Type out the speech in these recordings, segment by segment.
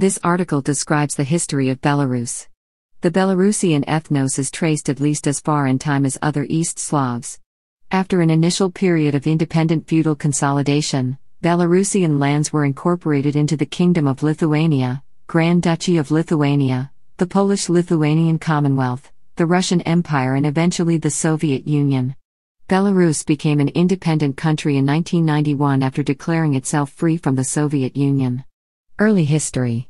This article describes the history of Belarus. The Belarusian ethnos is traced at least as far in time as other East Slavs. After an initial period of independent feudal consolidation, Belarusian lands were incorporated into the Kingdom of Lithuania, Grand Duchy of Lithuania, the Polish Lithuanian Commonwealth, the Russian Empire, and eventually the Soviet Union. Belarus became an independent country in 1991 after declaring itself free from the Soviet Union. Early history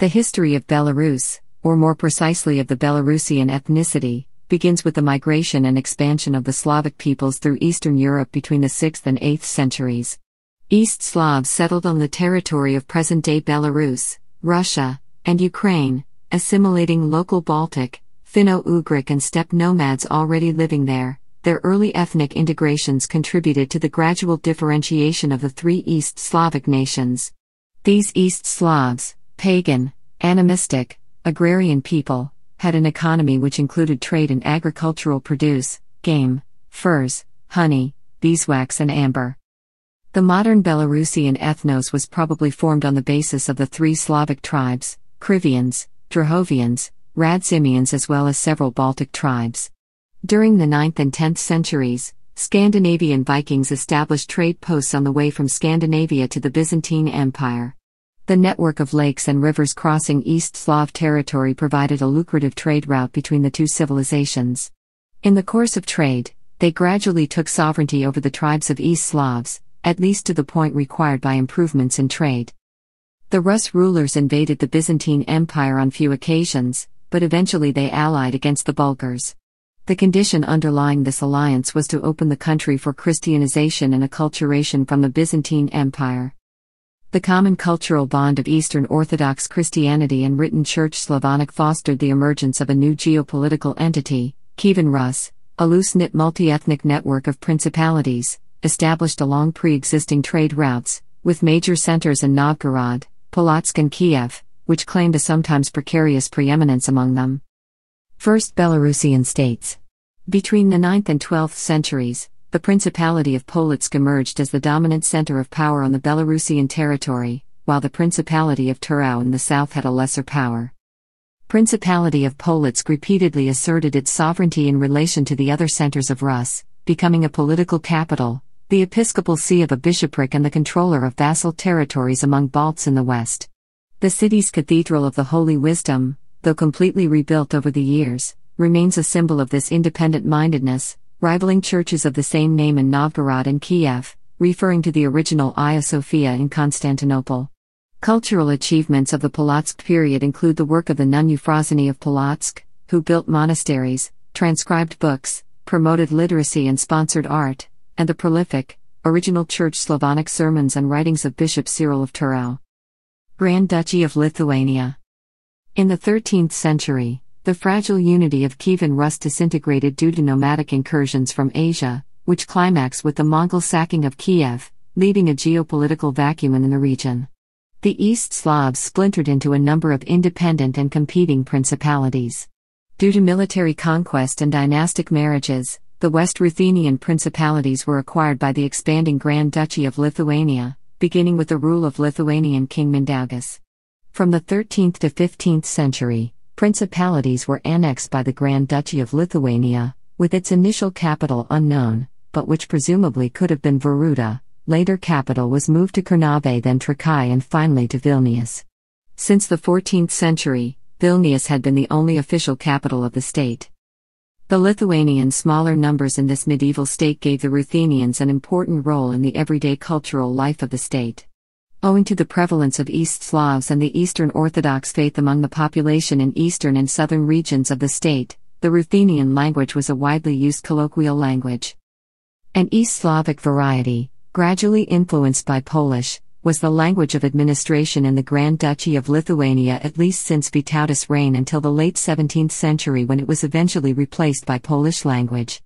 the history of Belarus, or more precisely of the Belarusian ethnicity, begins with the migration and expansion of the Slavic peoples through Eastern Europe between the 6th and 8th centuries. East Slavs settled on the territory of present day Belarus, Russia, and Ukraine, assimilating local Baltic, Finno Ugric, and steppe nomads already living there. Their early ethnic integrations contributed to the gradual differentiation of the three East Slavic nations. These East Slavs, pagan, animistic, agrarian people, had an economy which included trade in agricultural produce, game, furs, honey, beeswax, and amber. The modern Belarusian ethnos was probably formed on the basis of the three Slavic tribes, Krivians, Drahovians, Radzimians, as well as several Baltic tribes. During the 9th and 10th centuries, Scandinavian Vikings established trade posts on the way from Scandinavia to the Byzantine Empire. The network of lakes and rivers crossing East Slav territory provided a lucrative trade route between the two civilizations. In the course of trade, they gradually took sovereignty over the tribes of East Slavs, at least to the point required by improvements in trade. The Rus rulers invaded the Byzantine Empire on few occasions, but eventually they allied against the Bulgars. The condition underlying this alliance was to open the country for Christianization and acculturation from the Byzantine Empire. The common cultural bond of Eastern Orthodox Christianity and written Church Slavonic fostered the emergence of a new geopolitical entity, Kievan Rus, a loose knit multi ethnic network of principalities, established along pre existing trade routes, with major centers in Novgorod, Polotsk, and Kiev, which claimed a sometimes precarious preeminence among them. First Belarusian states. Between the 9th and 12th centuries, the Principality of Polotsk emerged as the dominant center of power on the Belarusian territory, while the Principality of Turau in the south had a lesser power. Principality of Polotsk repeatedly asserted its sovereignty in relation to the other centers of Rus, becoming a political capital, the episcopal see of a bishopric and the controller of vassal territories among Balts in the west. The city's Cathedral of the Holy Wisdom, though completely rebuilt over the years, remains a symbol of this independent mindedness, rivaling churches of the same name in Novgorod and Kiev, referring to the original Hagia Sophia in Constantinople. Cultural achievements of the Polotsk period include the work of the nun Euphrosyne of Polotsk, who built monasteries, transcribed books, promoted literacy and sponsored art, and the prolific, original Church Slavonic sermons and writings of Bishop Cyril of Turov. Grand Duchy of Lithuania. In the 13th century, the fragile unity of Kievan Rus disintegrated due to nomadic incursions from Asia, which climaxed with the Mongol sacking of Kiev, leaving a geopolitical vacuum in the region. The East Slavs splintered into a number of independent and competing principalities. Due to military conquest and dynastic marriages, the West Ruthenian principalities were acquired by the expanding Grand Duchy of Lithuania, beginning with the rule of Lithuanian King Mindaugas. From the 13th to 15th century, principalities were annexed by the Grand Duchy of Lithuania, with its initial capital unknown, but which presumably could have been Varuda. Later, capital was moved to Karnave, then Trakai, and finally to Vilnius. Since the 14th century, Vilnius had been the only official capital of the state. The Lithuanian smaller numbers in this medieval state gave the Ruthenians an important role in the everyday cultural life of the state. Owing to the prevalence of East Slavs and the Eastern Orthodox faith among the population in eastern and southern regions of the state, the Ruthenian language was a widely used colloquial language. An East Slavic variety, gradually influenced by Polish, was the language of administration in the Grand Duchy of Lithuania at least since Vytautas' reign until the late 17th century when it was eventually replaced by Polish language.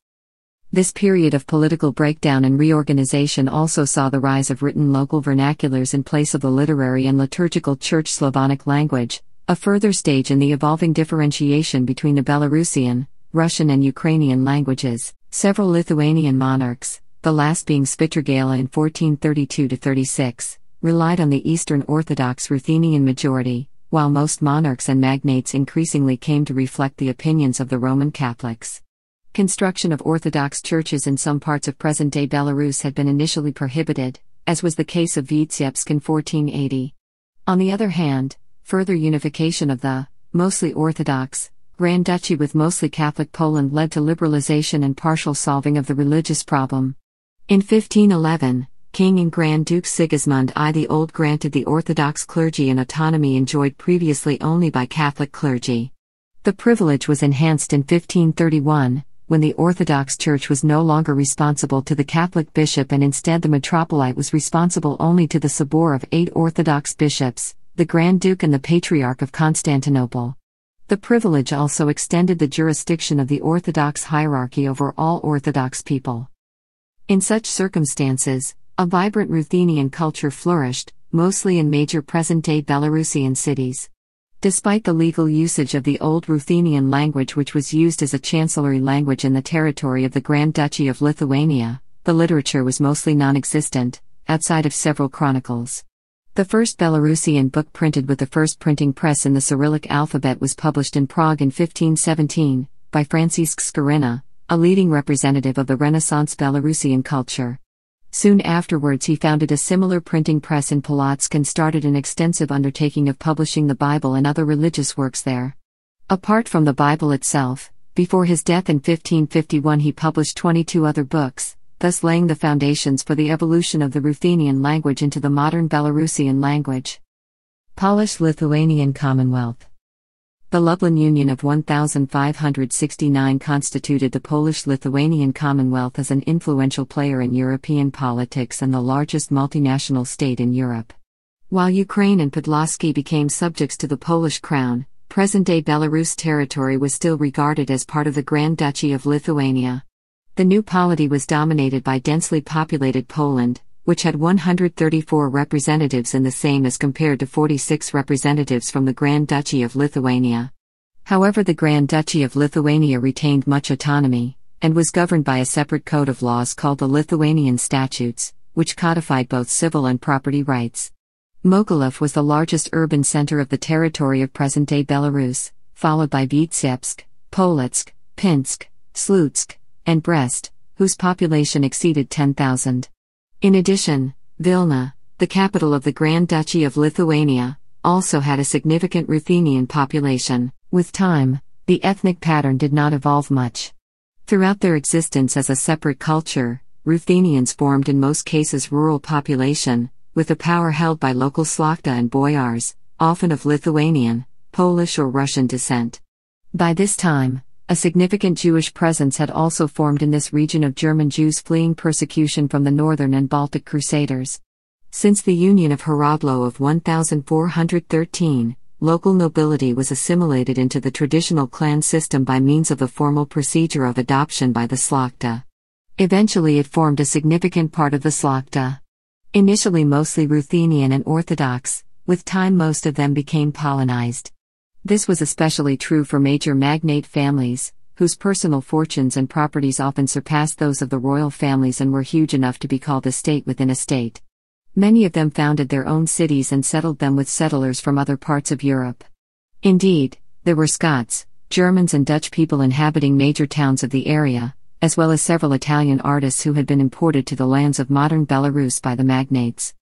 This period of political breakdown and reorganization also saw the rise of written local vernaculars in place of the literary and liturgical Church Slavonic language, a further stage in the evolving differentiation between the Belarusian, Russian, and Ukrainian languages. Several Lithuanian monarchs, the last being Spitrigala in 1432 36, relied on the Eastern Orthodox Ruthenian majority, while most monarchs and magnates increasingly came to reflect the opinions of the Roman Catholics. Construction of Orthodox churches in some parts of present day Belarus had been initially prohibited, as was the case of Vitebsk in 1480. On the other hand, further unification of the, mostly Orthodox, Grand Duchy with mostly Catholic Poland led to liberalization and partial solving of the religious problem. In 1511, King and Grand Duke Sigismund I the Old granted the Orthodox clergy an autonomy enjoyed previously only by Catholic clergy. The privilege was enhanced in 1531, when the Orthodox Church was no longer responsible to the Catholic bishop and instead the metropolite was responsible only to the Sobor of eight Orthodox bishops, the Grand Duke and the Patriarch of Constantinople. The privilege also extended the jurisdiction of the Orthodox hierarchy over all Orthodox people. In such circumstances, a vibrant Ruthenian culture flourished, mostly in major present day Belarusian cities. Despite the legal usage of the Old Ruthenian language, which was used as a chancellery language in the territory of the Grand Duchy of Lithuania, the literature was mostly non existent, outside of several chronicles. The first Belarusian book printed with the first printing press in the Cyrillic alphabet was published in Prague in 1517 by Franciszek Skorina, a leading representative of the Renaissance Belarusian culture. Soon afterwards, he founded a similar printing press in Polotsk and started an extensive undertaking of publishing the Bible and other religious works there. Apart from the Bible itself, before his death in 1551, he published 22 other books, thus laying the foundations for the evolution of the Ruthenian language into the modern Belarusian language. Polish Lithuanian Commonwealth the Lublin Union of 1569 constituted the Polish Lithuanian Commonwealth as an influential player in European politics and the largest multinational state in Europe. While Ukraine and Podlaski became subjects to the Polish crown, present day Belarus territory was still regarded as part of the Grand Duchy of Lithuania. The new polity was dominated by densely populated Poland, which had 134 representatives and the same as compared to 46 representatives from the Grand Duchy of Lithuania. However, the Grand Duchy of Lithuania retained much autonomy, and was governed by a separate code of laws called the Lithuanian Statutes, which codified both civil and property rights. Mogilev was the largest urban center of the territory of present day Belarus, followed by Vitebsk, Polotsk, Pinsk, Slutsk, and Brest, whose population exceeded 10,000. In addition, Vilna, the capital of the Grand Duchy of Lithuania, also had a significant Ruthenian population. With time, the ethnic pattern did not evolve much. Throughout their existence as a separate culture, Ruthenians formed in most cases rural population, with the power held by local Slakta and boyars, often of Lithuanian, Polish or Russian descent. By this time, a significant Jewish presence had also formed in this region of German Jews fleeing persecution from the northern and Baltic Crusaders. Since the union of Herodlo of 1413, local nobility was assimilated into the traditional clan system by means of the formal procedure of adoption by the Slakta. Eventually it formed a significant part of the Slakta. Initially mostly Ruthenian and Orthodox, with time most of them became Polonized. This was especially true for major magnate families, whose personal fortunes and properties often surpassed those of the royal families and were huge enough to be called a state within a state. Many of them founded their own cities and settled them with settlers from other parts of Europe. Indeed, there were Scots, Germans, and Dutch people inhabiting major towns of the area, as well as several Italian artists who had been imported to the lands of modern Belarus by the magnates.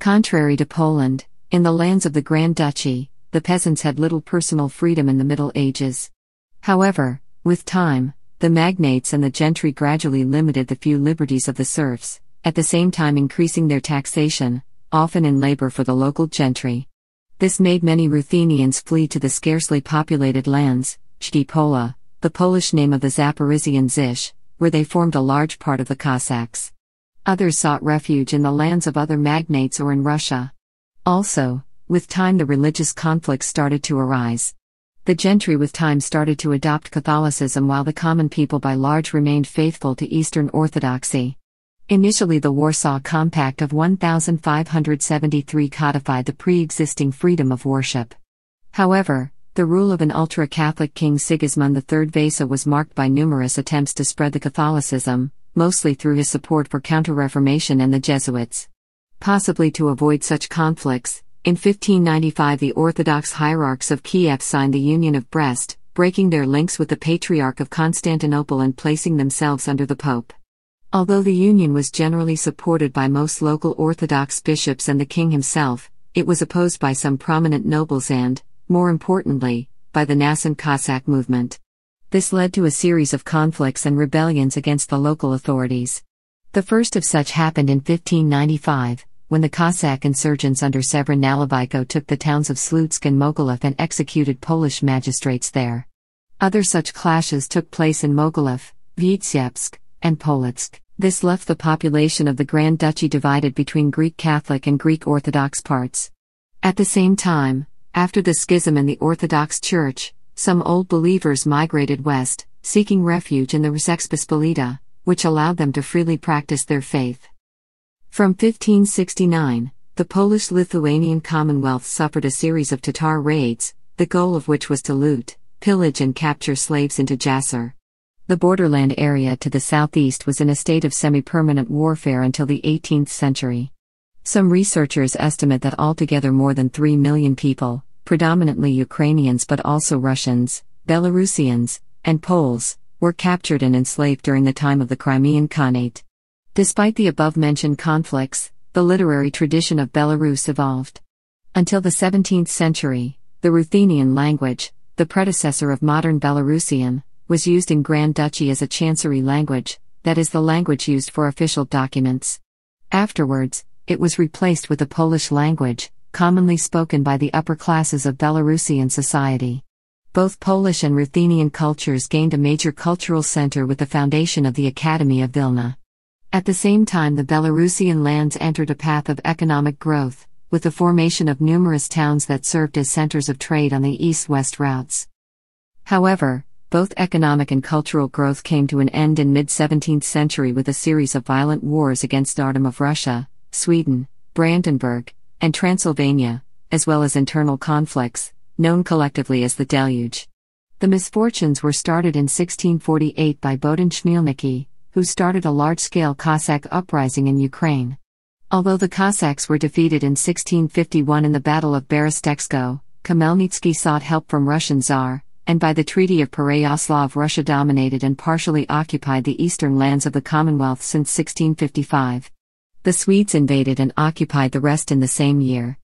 Contrary to Poland, in the lands of the Grand Duchy, the peasants had little personal freedom in the Middle Ages. However, with time, the magnates and the gentry gradually limited the few liberties of the serfs, at the same time increasing their taxation, often in labor for the local gentry. This made many Ruthenians flee to the scarcely populated lands, Chtipola, the Polish name of the Zaporizhian Zish, where they formed a large part of the Cossacks. Others sought refuge in the lands of other magnates or in Russia. Also, with time the religious conflicts started to arise. The gentry with time started to adopt Catholicism while the common people by large remained faithful to Eastern Orthodoxy. Initially, the Warsaw Compact of 1573 codified the pre existing freedom of worship. However, the rule of an ultra Catholic king Sigismund III Vasa was marked by numerous attempts to spread the Catholicism, mostly through his support for Counter Reformation and the Jesuits. Possibly to avoid such conflicts, in 1595, the Orthodox hierarchs of Kiev signed the Union of Brest, breaking their links with the Patriarch of Constantinople and placing themselves under the Pope. Although the union was generally supported by most local Orthodox bishops and the king himself, it was opposed by some prominent nobles and, more importantly, by the nascent Cossack movement. This led to a series of conflicts and rebellions against the local authorities. The first of such happened in 1595, when the Cossack insurgents under Severin took the towns of Slutsk and Mogilev and executed Polish magistrates there. Other such clashes took place in Mogilev, Vyatsepsk, and Polotsk. This left the population of the Grand Duchy divided between Greek Catholic and Greek Orthodox parts. At the same time, after the schism in the Orthodox Church, some old believers migrated west, seeking refuge in the Rzeczpospolita, which allowed them to freely practice their faith. From 1569, the Polish Lithuanian Commonwealth suffered a series of Tatar raids, the goal of which was to loot, pillage, and capture slaves into Jasser. The borderland area to the southeast was in a state of semi permanent warfare until the 18th century. Some researchers estimate that altogether more than 3 million people, predominantly Ukrainians but also Russians, Belarusians, and Poles, were captured and enslaved during the time of the Crimean Khanate. Despite the above mentioned conflicts, the literary tradition of Belarus evolved. Until the 17th century, the Ruthenian language, the predecessor of modern Belarusian, was used in Grand Duchy as a chancery language, that is, the language used for official documents. Afterwards, it was replaced with the Polish language, commonly spoken by the upper classes of Belarusian society. Both Polish and Ruthenian cultures gained a major cultural center with the foundation of the Academy of Vilna. At the same time, the Belarusian lands entered a path of economic growth, with the formation of numerous towns that served as centers of trade on the east west routes. However, both economic and cultural growth came to an end in mid 17th century with a series of violent wars against Tsardom of Russia, Sweden, Brandenburg, and Transylvania, as well as internal conflicts, known collectively as the Deluge. The misfortunes were started in 1648 by Bodin Schmielnicki, who started a large scale Cossack uprising in Ukraine. Although the Cossacks were defeated in 1651 in the Battle of Berestexko, Khmelnytsky sought help from Russian Tsar, and by the Treaty of Pereyaslav Russia dominated and partially occupied the eastern lands of the Commonwealth since 1655. The Swedes invaded and occupied the rest in the same year.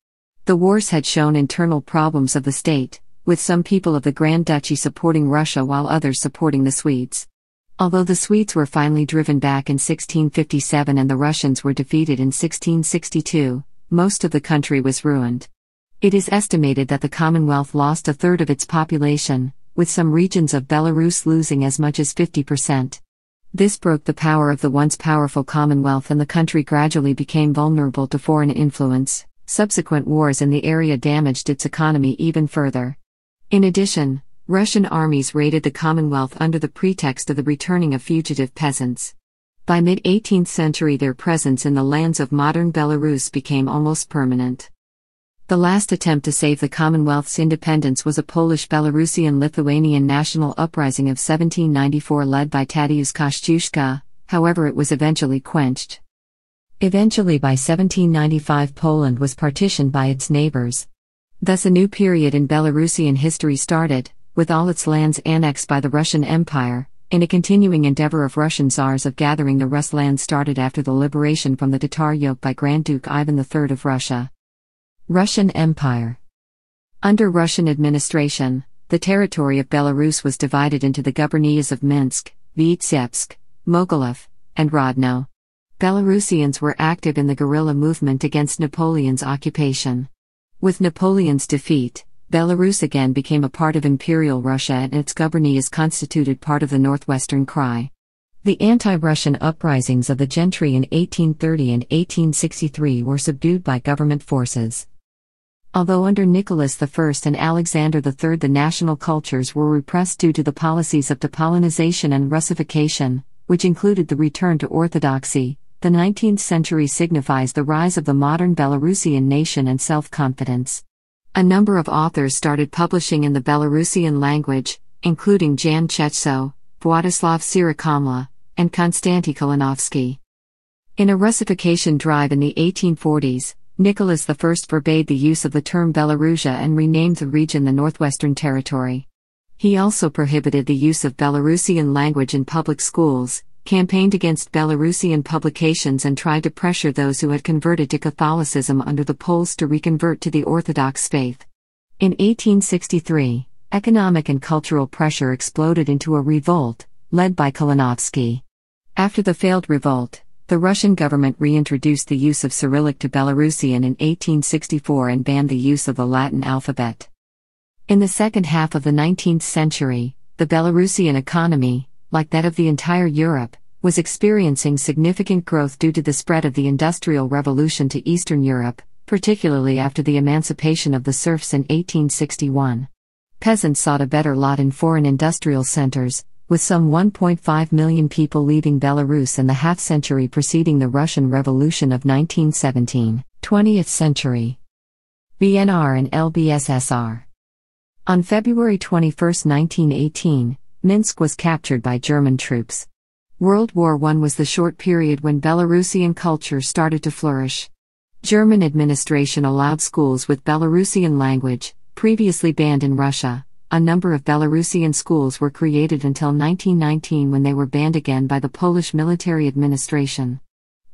The wars had shown internal problems of the state, with some people of the Grand Duchy supporting Russia while others supporting the Swedes. Although the Swedes were finally driven back in 1657 and the Russians were defeated in 1662, most of the country was ruined. It is estimated that the Commonwealth lost a third of its population, with some regions of Belarus losing as much as 50%. This broke the power of the once powerful Commonwealth and the country gradually became vulnerable to foreign influence. Subsequent wars in the area damaged its economy even further. In addition, Russian armies raided the Commonwealth under the pretext of the returning of fugitive peasants. By mid 18th century, their presence in the lands of modern Belarus became almost permanent. The last attempt to save the Commonwealth's independence was a Polish Belarusian Lithuanian national uprising of 1794 led by Tadeusz Kościuszka, however, it was eventually quenched. Eventually, by 1795, Poland was partitioned by its neighbors. Thus, a new period in Belarusian history started, with all its lands annexed by the Russian Empire, in a continuing endeavor of Russian czars of gathering the Rus lands started after the liberation from the Tatar yoke by Grand Duke Ivan III of Russia. Russian Empire Under Russian administration, the territory of Belarus was divided into the gubernias of Minsk, Vitebsk, Mogilev, and Rodno. Belarusians were active in the guerrilla movement against Napoleon's occupation. With Napoleon's defeat, Belarus again became a part of Imperial Russia and its governorate is constituted part of the Northwestern Krai. The anti Russian uprisings of the gentry in 1830 and 1863 were subdued by government forces. Although under Nicholas I and Alexander III the national cultures were repressed due to the policies of depolonization and Russification, which included the return to orthodoxy, the 19th century signifies the rise of the modern Belarusian nation and self confidence. A number of authors started publishing in the Belarusian language, including Jan Chechso, Władysław Sirikomla, and Konstanty Kalinowski. In a Russification drive in the 1840s, Nicholas I forbade the use of the term Belarusia and renamed the region the Northwestern Territory. He also prohibited the use of Belarusian language in public schools, campaigned against Belarusian publications and tried to pressure those who had converted to Catholicism under the Poles to reconvert to the Orthodox faith. In 1863, economic and cultural pressure exploded into a revolt, led by Kalinovsky. After the failed revolt, the Russian government reintroduced the use of Cyrillic to Belarusian in 1864 and banned the use of the Latin alphabet. In the second half of the 19th century, the Belarusian economy, like that of the entire Europe, was experiencing significant growth due to the spread of the Industrial Revolution to Eastern Europe, particularly after the emancipation of the serfs in 1861. Peasants sought a better lot in foreign industrial centers, with some 1.5 million people leaving Belarus in the half century preceding the Russian Revolution of 1917, 20th century. BNR and LBSSR. On February 21, 1918, Minsk was captured by German troops. World War I was the short period when Belarusian culture started to flourish. German administration allowed schools with Belarusian language, previously banned in Russia. A number of Belarusian schools were created until 1919 when they were banned again by the Polish military administration.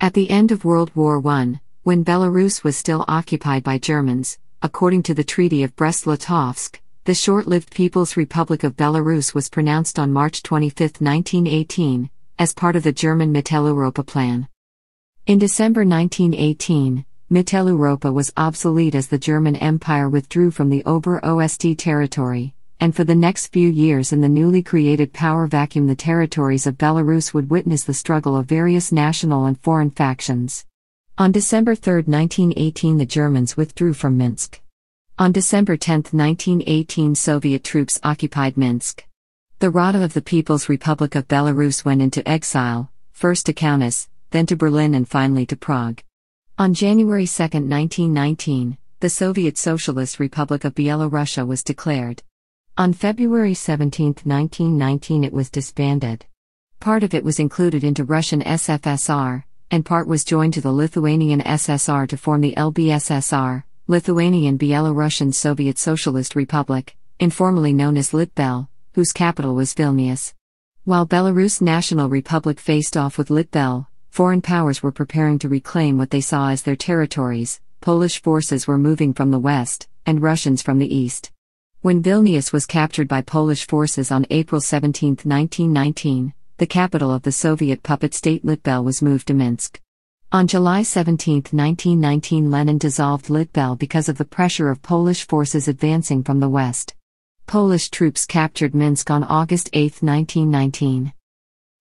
At the end of World War I, when Belarus was still occupied by Germans, according to the Treaty of Brest-Litovsk, the short lived People's Republic of Belarus was pronounced on March 25, 1918, as part of the German Europa Plan. In December 1918, Europa was obsolete as the German Empire withdrew from the Ober OST territory, and for the next few years in the newly created power vacuum, the territories of Belarus would witness the struggle of various national and foreign factions. On December 3, 1918, the Germans withdrew from Minsk. On December 10, 1918, Soviet troops occupied Minsk. The Rada of the People's Republic of Belarus went into exile, first to Kaunas, then to Berlin, and finally to Prague. On January 2, 1919, the Soviet Socialist Republic of Bielorussia was declared. On February 17, 1919, it was disbanded. Part of it was included into Russian SFSR, and part was joined to the Lithuanian SSR to form the LBSSR, Lithuanian Belarusian Soviet Socialist Republic, informally known as Litbel, whose capital was Vilnius. While Belarus National Republic faced off with Litbel, foreign powers were preparing to reclaim what they saw as their territories, Polish forces were moving from the west, and Russians from the east. When Vilnius was captured by Polish forces on April 17, 1919, the capital of the Soviet puppet state Litbel was moved to Minsk. On July 17, 1919, Lenin dissolved Litbel because of the pressure of Polish forces advancing from the west. Polish troops captured Minsk on August 8, 1919.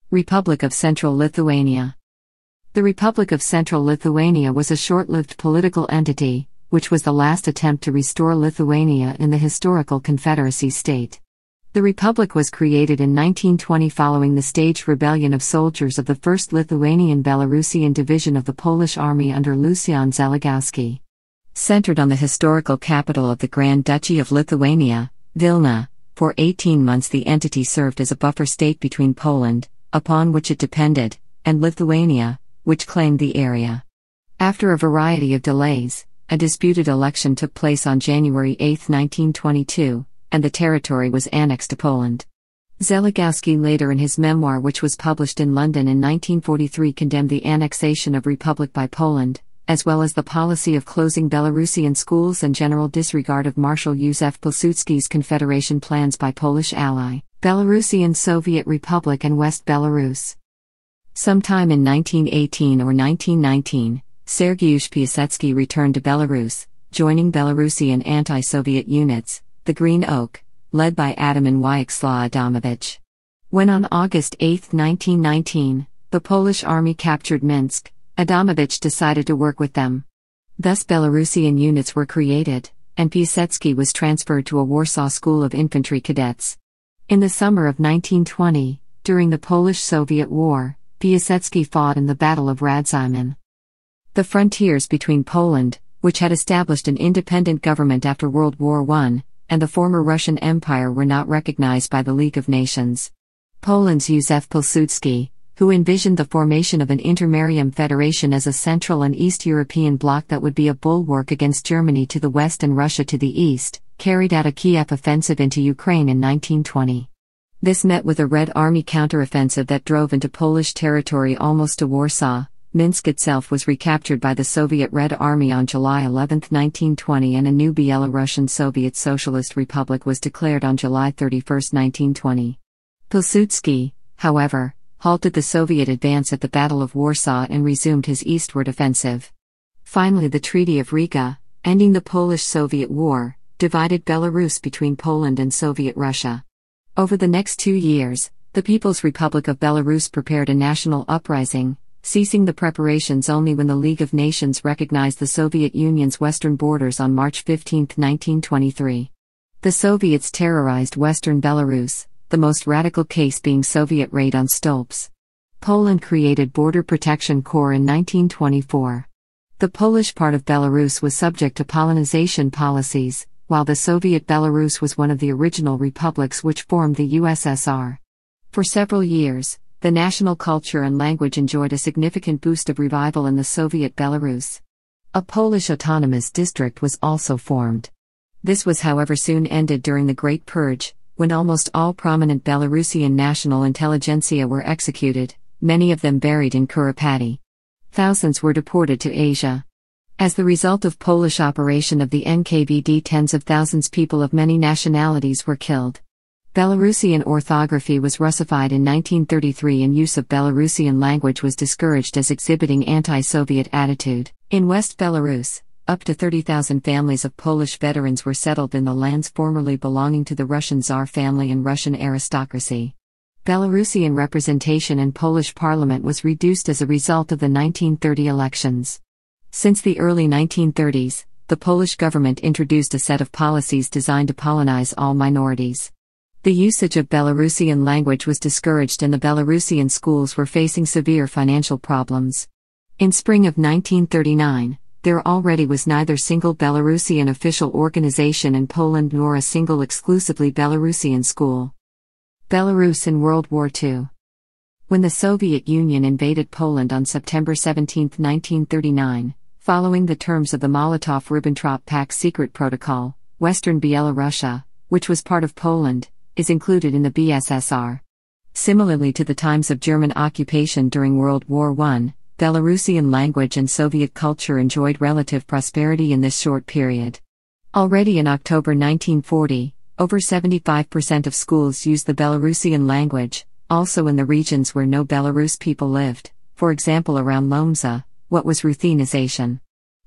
Republic of Central Lithuania The Republic of Central Lithuania was a short lived political entity, which was the last attempt to restore Lithuania in the historical Confederacy state. The republic was created in 1920 following the staged rebellion of soldiers of the 1st Lithuanian Belarusian Division of the Polish Army under Lucian Zaligowski. Centered on the historical capital of the Grand Duchy of Lithuania, Vilna, for 18 months the entity served as a buffer state between Poland, upon which it depended, and Lithuania, which claimed the area. After a variety of delays, a disputed election took place on January 8, 1922 and the territory was annexed to Poland. Zeligowski later in his memoir which was published in London in 1943 condemned the annexation of Republic by Poland, as well as the policy of closing Belarusian schools and general disregard of Marshal Józef Pilsudski's confederation plans by Polish ally, Belarusian Soviet Republic and West Belarus. Sometime in 1918 or 1919, Sergiusz Piasecki returned to Belarus, joining Belarusian anti-Soviet units, the Green Oak, led by Adam and Wyakslaw Adamovich. When on August 8, 1919, the Polish army captured Minsk, Adamovich decided to work with them. Thus Belarusian units were created, and Piasecki was transferred to a Warsaw School of Infantry Cadets. In the summer of 1920, during the Polish-Soviet War, Piasecki fought in the Battle of Radzymin. The frontiers between Poland, which had established an independent government after World War I, and the former Russian Empire were not recognized by the League of Nations. Poland's Józef Pilsudski, who envisioned the formation of an intermarium federation as a Central and East European bloc that would be a bulwark against Germany to the west and Russia to the east, carried out a Kiev offensive into Ukraine in 1920. This met with a Red Army counteroffensive that drove into Polish territory almost to Warsaw, Minsk itself was recaptured by the Soviet Red Army on July 11, 1920, and a new Belarusian Soviet Socialist Republic was declared on July 31, 1920. Pilsudski, however, halted the Soviet advance at the Battle of Warsaw and resumed his eastward offensive. Finally, the Treaty of Riga, ending the Polish Soviet War, divided Belarus between Poland and Soviet Russia. Over the next two years, the People's Republic of Belarus prepared a national uprising, ceasing the preparations only when the League of Nations recognized the Soviet Union's western borders on March 15, 1923. The Soviets terrorized western Belarus, the most radical case being Soviet raid on Stolps. Poland created Border Protection Corps in 1924. The Polish part of Belarus was subject to Polonization policies, while the Soviet Belarus was one of the original republics which formed the USSR. For several years, the national culture and language enjoyed a significant boost of revival in the Soviet Belarus. A Polish autonomous district was also formed. This was, however, soon ended during the Great Purge, when almost all prominent Belarusian national intelligentsia were executed, many of them buried in Kuropatty. Thousands were deported to Asia. As the result of Polish operation of the NKVD, tens of thousands people of many nationalities were killed. Belarusian orthography was Russified in 1933 and use of Belarusian language was discouraged as exhibiting anti-Soviet attitude. In West Belarus, up to 30,000 families of Polish veterans were settled in the lands formerly belonging to the Russian Tsar family and Russian aristocracy. Belarusian representation in Polish parliament was reduced as a result of the 1930 elections. Since the early 1930s, the Polish government introduced a set of policies designed to Polonize all minorities. The usage of Belarusian language was discouraged, and the Belarusian schools were facing severe financial problems. In spring of 1939, there already was neither single Belarusian official organization in Poland nor a single exclusively Belarusian school. Belarus in World War II. When the Soviet Union invaded Poland on September 17, 1939, following the terms of the Molotov Ribbentrop Pact secret protocol, Western Byelorussia, which was part of Poland, is included in the BSSR. Similarly to the times of German occupation during World War I, Belarusian language and Soviet culture enjoyed relative prosperity in this short period. Already in October 1940, over 75% of schools used the Belarusian language, also in the regions where no Belarus people lived, for example around Lomza, what was Ruthenization.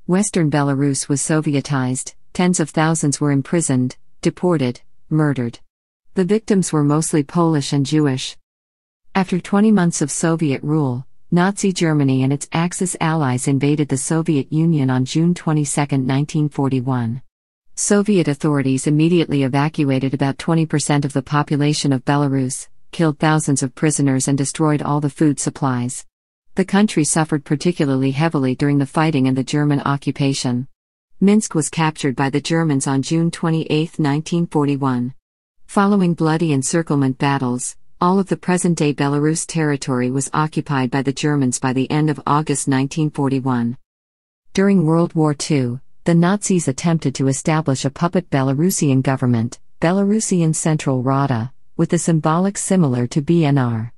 Western Belarus was Sovietized, tens of thousands were imprisoned, deported, murdered. The victims were mostly Polish and Jewish. After 20 months of Soviet rule, Nazi Germany and its Axis allies invaded the Soviet Union on June 22, 1941. Soviet authorities immediately evacuated about 20% of the population of Belarus, killed thousands of prisoners, and destroyed all the food supplies. The country suffered particularly heavily during the fighting and the German occupation. Minsk was captured by the Germans on June 28, 1941. Following bloody encirclement battles, all of the present day Belarus territory was occupied by the Germans by the end of August 1941. During World War II, the Nazis attempted to establish a puppet Belarusian government, Belarusian Central Rada, with a symbolic similar to BNR.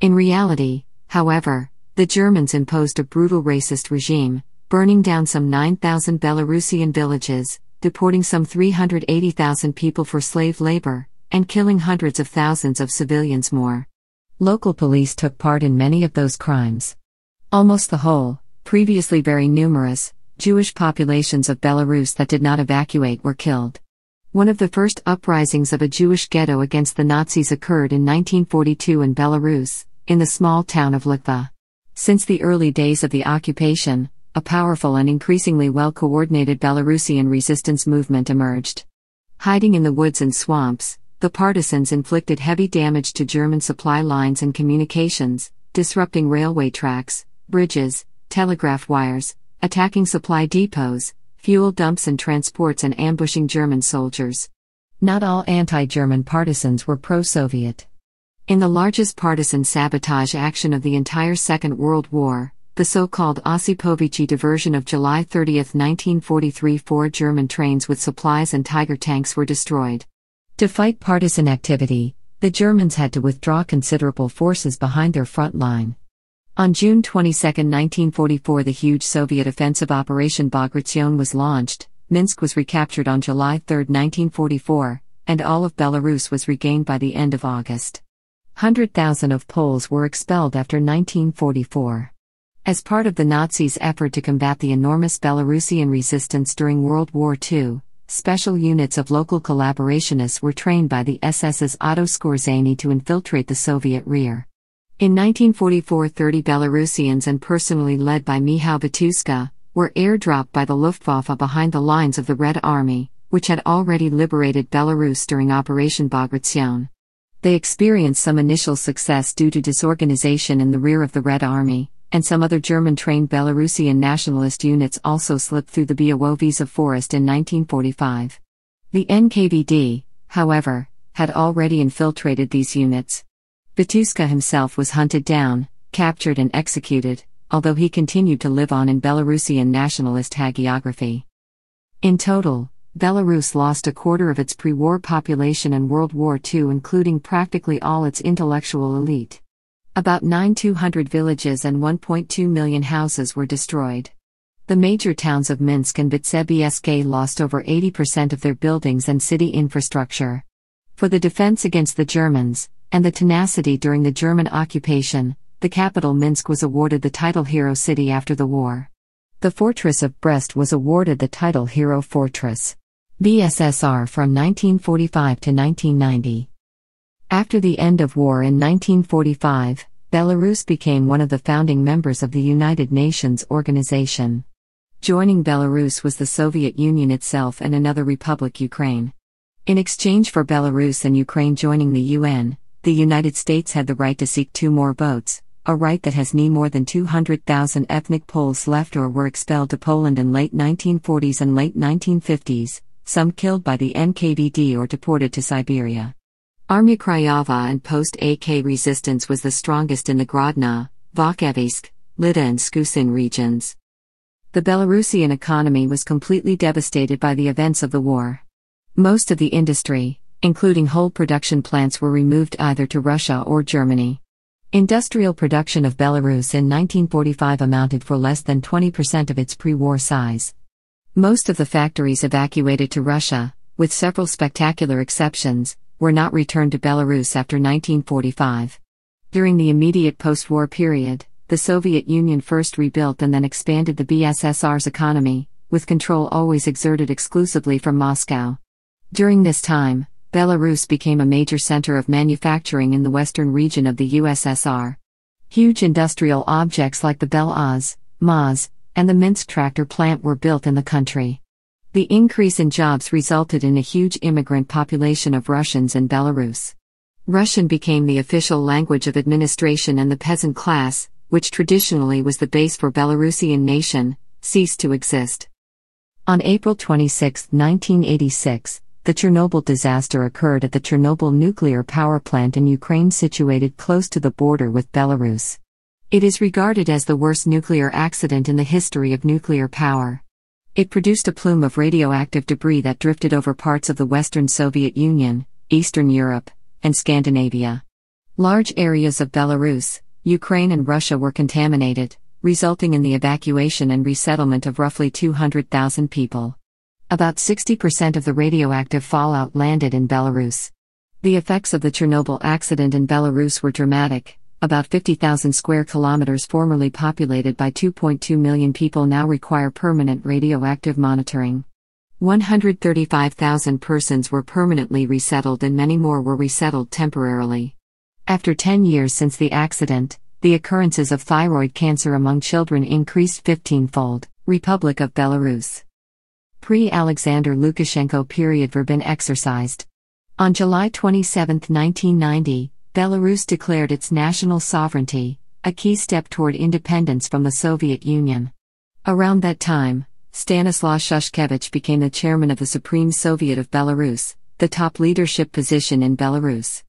In reality, however, the Germans imposed a brutal racist regime, burning down some 9,000 Belarusian villages, deporting some 380,000 people for slave labor, and killing hundreds of thousands of civilians more. Local police took part in many of those crimes. Almost the whole, previously very numerous, Jewish populations of Belarus that did not evacuate were killed. One of the first uprisings of a Jewish ghetto against the Nazis occurred in 1942 in Belarus, in the small town of Litva. Since the early days of the occupation, a powerful and increasingly well coordinated Belarusian resistance movement emerged. Hiding in the woods and swamps, the partisans inflicted heavy damage to German supply lines and communications, disrupting railway tracks, bridges, telegraph wires, attacking supply depots, fuel dumps and transports, and ambushing German soldiers. Not all anti German partisans were pro Soviet. In the largest partisan sabotage action of the entire Second World War, the so called Osipovichy diversion of July 30, 1943, four German trains with supplies and Tiger tanks were destroyed. To fight partisan activity, the Germans had to withdraw considerable forces behind their front line. On June 22, 1944, the huge Soviet offensive Operation Bagration was launched, Minsk was recaptured on July 3, 1944, and all of Belarus was regained by the end of August. 100,000 of Poles were expelled after 1944. As part of the Nazis' effort to combat the enormous Belarusian resistance during World War II, Special units of local collaborationists were trained by the SS's Otto Skorzeny to infiltrate the Soviet rear. In 1944, 30 Belarusians and personally led by Mihal Batuska were airdropped by the Luftwaffe behind the lines of the Red Army, which had already liberated Belarus during Operation Bagration. They experienced some initial success due to disorganization in the rear of the Red Army, and some other German trained Belarusian nationalist units also slipped through the Białowieża forest in 1945. The NKVD, however, had already infiltrated these units. Batuska himself was hunted down, captured, and executed, although he continued to live on in Belarusian nationalist hagiography. In total, Belarus lost a quarter of its pre war population in World War II, including practically all its intellectual elite. About 9,200 villages and 1.2 million houses were destroyed. The major towns of Minsk and Vitsebsk lost over 80% of their buildings and city infrastructure. For the defense against the Germans, and the tenacity during the German occupation, the capital Minsk was awarded the title Hero City after the war. The fortress of Brest was awarded the title Hero Fortress. BSSR from 1945 to 1990. After the end of war in 1945, Belarus became one of the founding members of the United Nations organization. Joining Belarus was the Soviet Union itself and another republic, Ukraine. In exchange for Belarus and Ukraine joining the UN, the United States had the right to seek two more votes, a right that has knee more than 200,000 ethnic Poles left or were expelled to Poland in late 1940s and late 1950s, some killed by the NKVD or deported to Siberia. Army Krajava and post-AK resistance was the strongest in the Grodno, Vakhovsk, Lida and Skusin regions. The Belarusian economy was completely devastated by the events of the war. Most of the industry, including whole production plants were removed either to Russia or Germany. Industrial production of Belarus in 1945 amounted for less than 20% of its pre-war size. Most of the factories evacuated to Russia, with several spectacular exceptions, were not returned to Belarus after 1945. During the immediate post war period, the Soviet Union first rebuilt and then expanded the BSSR's economy, with control always exerted exclusively from Moscow. During this time, Belarus became a major center of manufacturing in the western region of the USSR. Huge industrial objects like the Bel Oz, Maz, and the Minsk tractor plant were built in the country. The increase in jobs resulted in a huge immigrant population of Russians in Belarus. Russian became the official language of administration and the peasant class, which traditionally was the base for Belarusian nation, ceased to exist. On April 26, 1986, the Chernobyl disaster occurred at the Chernobyl nuclear power plant in Ukraine situated close to the border with Belarus. It is regarded as the worst nuclear accident in the history of nuclear power. It produced a plume of radioactive debris that drifted over parts of the Western Soviet Union, Eastern Europe, and Scandinavia. Large areas of Belarus, Ukraine, and Russia were contaminated, resulting in the evacuation and resettlement of roughly 200,000 people. About 60% of the radioactive fallout landed in Belarus. The effects of the Chernobyl accident in Belarus were dramatic, about 50,000 square kilometers formerly populated by 2.2 million people now require permanent radioactive monitoring. 135,000 persons were permanently resettled and many more were resettled temporarily. After 10 years since the accident, the occurrences of thyroid cancer among children increased 15 fold. Republic of Belarus. Pre Alexander Lukashenko period Verbin exercised. On July 27, 1990, Belarus declared its national sovereignty, a key step toward independence from the Soviet Union. Around that time, Stanislaw Shushkevich became the chairman of the Supreme Soviet of Belarus, the top leadership position in Belarus.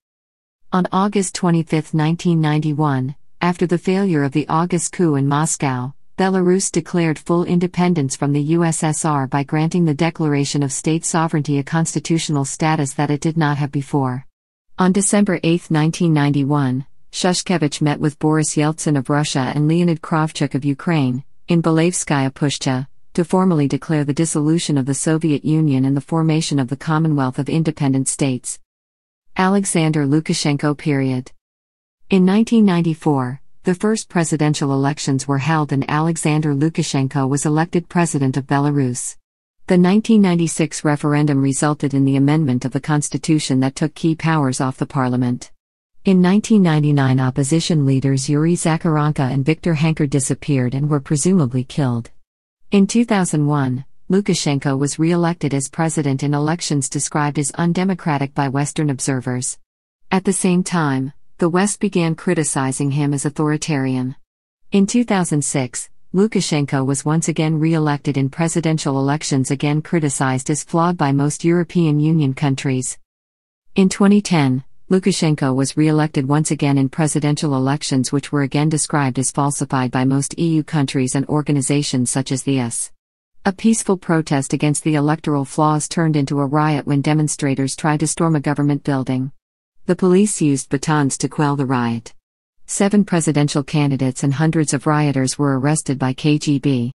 On August 25, 1991, after the failure of the August coup in Moscow, Belarus declared full independence from the USSR by granting the Declaration of State Sovereignty a constitutional status that it did not have before. On December 8, 1991, Shushkevich met with Boris Yeltsin of Russia and Leonid Kravchuk of Ukraine, in Belevskaya Pushcha, to formally declare the dissolution of the Soviet Union and the formation of the Commonwealth of Independent States. Alexander Lukashenko period. In 1994, the first presidential elections were held and Alexander Lukashenko was elected president of Belarus. The 1996 referendum resulted in the amendment of the Constitution that took key powers off the Parliament. In 1999, opposition leaders Yuri Zakharanka and Viktor Hanker disappeared and were presumably killed. In 2001, Lukashenko was re elected as president in elections described as undemocratic by Western observers. At the same time, the West began criticizing him as authoritarian. In 2006, Lukashenko was once again re elected in presidential elections, again criticized as flawed by most European Union countries. In 2010, Lukashenko was re elected once again in presidential elections, which were again described as falsified by most EU countries and organizations such as the US. A peaceful protest against the electoral flaws turned into a riot when demonstrators tried to storm a government building. The police used batons to quell the riot. Seven presidential candidates and hundreds of rioters were arrested by KGB.